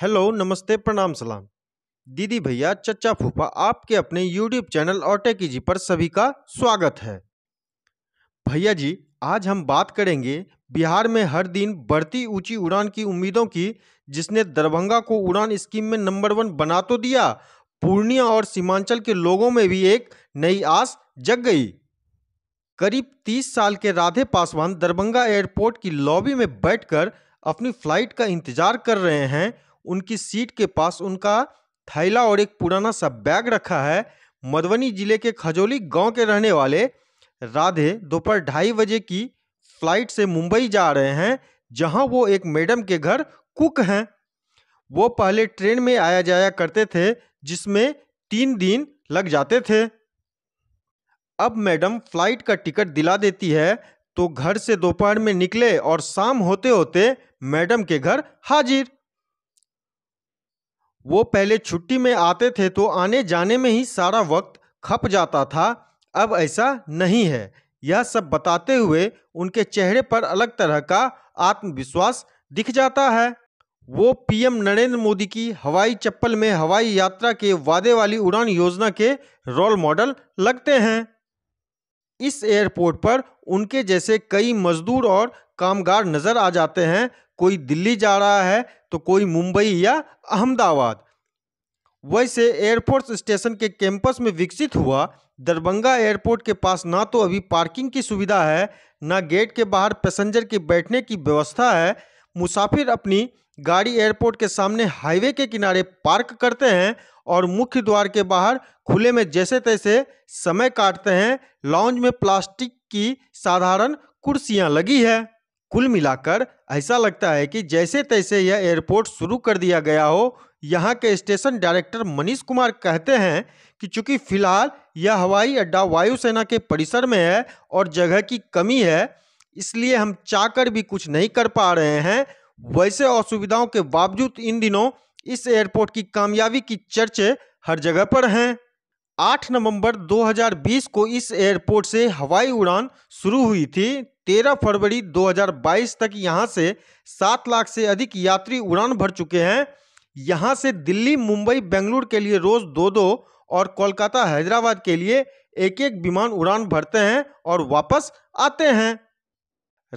hello नमस्ते प्रणाम सलाम दीदी भैया चचा फूफा आपके अपने यूट्यूब चैनल ऑटे की जी पर सभी का स्वागत है भैया जी आज हम बात करेंगे बिहार में हर दिन बढ़ती ऊंची उड़ान की उम्मीदों की जिसने दरभंगा को उड़ान स्कीम में नंबर वन बना तो दिया पूर्णिया और सीमांचल के लोगों में भी एक नई आस जग गई करीब तीस साल के राधे पासवान दरभंगा एयरपोर्ट की लॉबी में बैठकर अपनी फ्लाइट का इंतजार कर रहे हैं उनकी सीट के पास उनका थैला और एक पुराना सा बैग रखा है मधुबनी जिले के खजोली गांव के रहने वाले राधे दोपहर ढाई बजे की फ्लाइट से मुंबई जा रहे हैं जहां वो एक मैडम के घर कुक हैं वो पहले ट्रेन में आया जाया करते थे जिसमें तीन दिन लग जाते थे अब मैडम फ्लाइट का टिकट दिला देती है तो घर से दोपहर में निकले और शाम होते होते मैडम के घर हाजिर वो पहले छुट्टी में आते थे तो आने जाने में ही सारा वक्त खप जाता था अब ऐसा नहीं है यह सब बताते हुए उनके चेहरे पर अलग तरह का आत्मविश्वास दिख जाता है वो पीएम नरेंद्र मोदी की हवाई चप्पल में हवाई यात्रा के वादे वाली उड़ान योजना के रोल मॉडल लगते हैं इस एयरपोर्ट पर उनके जैसे कई मजदूर और कामगार नज़र आ जाते हैं कोई दिल्ली जा रहा है तो कोई मुंबई या अहमदाबाद वैसे एयरफोर्स स्टेशन के कैंपस में विकसित हुआ दरभंगा एयरपोर्ट के पास ना तो अभी पार्किंग की सुविधा है ना गेट के बाहर पैसेंजर के बैठने की व्यवस्था है मुसाफिर अपनी गाड़ी एयरपोर्ट के सामने हाईवे के किनारे पार्क करते हैं और मुख्य द्वार के बाहर खुले में जैसे तैसे समय काटते हैं लॉन्ज में प्लास्टिक की साधारण कुर्सियाँ लगी है कुल मिलाकर ऐसा लगता है कि जैसे तैसे यह एयरपोर्ट शुरू कर दिया गया हो यहाँ के स्टेशन डायरेक्टर मनीष कुमार कहते हैं कि चूंकि फिलहाल यह हवाई अड्डा वायुसेना के परिसर में है और जगह की कमी है इसलिए हम चाहकर भी कुछ नहीं कर पा रहे हैं वैसे असुविधाओं के बावजूद इन दिनों इस एयरपोर्ट की कामयाबी की चर्चे हर जगह पर हैं 8 नवंबर 2020 को इस एयरपोर्ट से हवाई उड़ान शुरू हुई थी 13 फरवरी 2022 तक यहां से 7 लाख से अधिक यात्री उड़ान भर चुके हैं यहां से दिल्ली मुंबई बेंगलुरु के लिए रोज दो दो और कोलकाता हैदराबाद के लिए एक एक विमान उड़ान भरते हैं और वापस आते हैं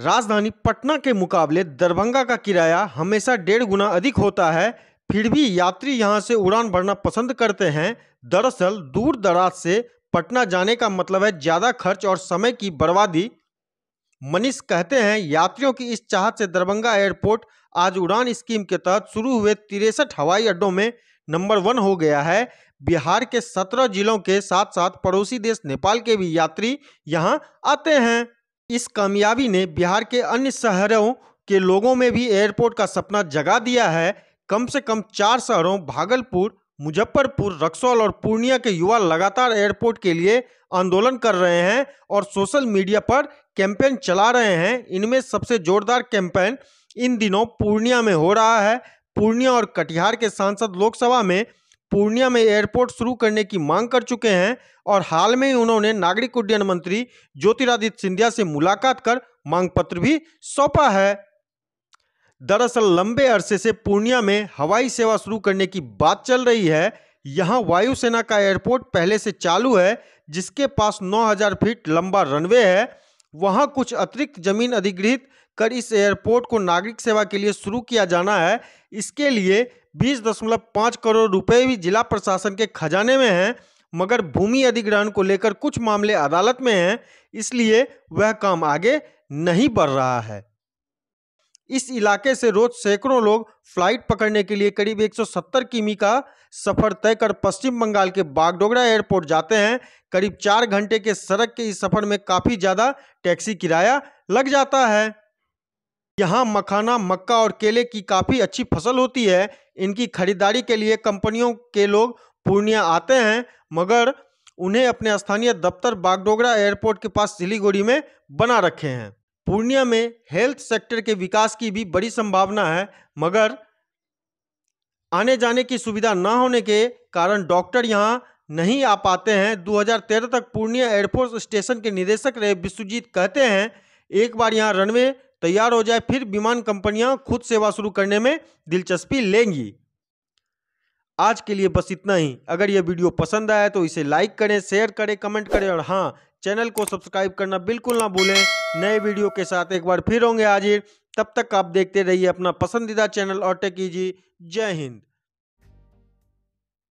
राजधानी पटना के मुकाबले दरभंगा का किराया हमेशा डेढ़ गुना अधिक होता है फिर भी यात्री यहां से उड़ान भरना पसंद करते हैं दरअसल दूर दराज से पटना जाने का मतलब है ज़्यादा खर्च और समय की बर्बादी मनीष कहते हैं यात्रियों की इस चाहत से दरभंगा एयरपोर्ट आज उड़ान स्कीम के तहत शुरू हुए तिरसठ हवाई अड्डों में नंबर वन हो गया है बिहार के सत्रह जिलों के साथ साथ पड़ोसी देश नेपाल के भी यात्री यहां आते हैं इस कामयाबी ने बिहार के अन्य शहरों के लोगों में भी एयरपोर्ट का सपना जगा दिया है कम से कम चार शहरों भागलपुर मुजफ्फरपुर रक्सौल और पूर्णिया के युवा लगातार एयरपोर्ट के लिए आंदोलन कर रहे हैं और सोशल मीडिया पर कैंपेन चला रहे हैं इनमें सबसे जोरदार कैंपेन इन दिनों पूर्णिया में हो रहा है पूर्णिया और कटिहार के सांसद लोकसभा में पूर्णिया में एयरपोर्ट शुरू करने की मांग कर चुके हैं और हाल में ही उन्होंने नागरिक उड्डयन मंत्री ज्योतिरादित्य सिंधिया से मुलाकात कर मांग पत्र भी सौंपा है दरअसल लंबे अरसे से पूर्णिया में हवाई सेवा शुरू करने की बात चल रही है यहाँ वायुसेना का एयरपोर्ट पहले से चालू है जिसके पास 9000 फीट लंबा रनवे है वहाँ कुछ अतिरिक्त जमीन अधिग्रहित कर इस एयरपोर्ट को नागरिक सेवा के लिए शुरू किया जाना है इसके लिए 20.5 करोड़ रुपए भी जिला प्रशासन के खजाने में हैं मगर भूमि अधिग्रहण को लेकर कुछ मामले अदालत में हैं इसलिए वह काम आगे नहीं बढ़ रहा है इस इलाके से रोज सैकड़ों लोग फ्लाइट पकड़ने के लिए करीब 170 किमी का सफर तय कर पश्चिम बंगाल के बागडोगरा एयरपोर्ट जाते हैं करीब चार घंटे के सड़क के इस सफर में काफ़ी ज़्यादा टैक्सी किराया लग जाता है यहाँ मखाना मक्का और केले की काफ़ी अच्छी फसल होती है इनकी खरीदारी के लिए कंपनियों के लोग पूर्णिया आते हैं मगर उन्हें अपने स्थानीय दफ्तर बागडोगरा एयरपोर्ट के पास सिलीगुड़ी में बना रखे हैं पूर्णिया में हेल्थ सेक्टर के विकास की भी बड़ी संभावना है मगर आने जाने की सुविधा ना होने के कारण डॉक्टर यहाँ नहीं आ पाते हैं 2013 तक पूर्णिया एयरफोर्स स्टेशन के निदेशक रहे विश्वजीत कहते हैं एक बार यहाँ रनवे तैयार हो जाए फिर विमान कंपनियां खुद सेवा शुरू करने में दिलचस्पी लेंगी आज के लिए बस इतना ही अगर यह वीडियो पसंद आया तो इसे लाइक करें शेयर करें कमेंट करें और हाँ चैनल को सब्सक्राइब करना बिल्कुल ना भूलें नए वीडियो के साथ एक बार फिर होंगे हाजिर तब तक आप देखते रहिए अपना पसंदीदा चैनल और टेक जय हिंद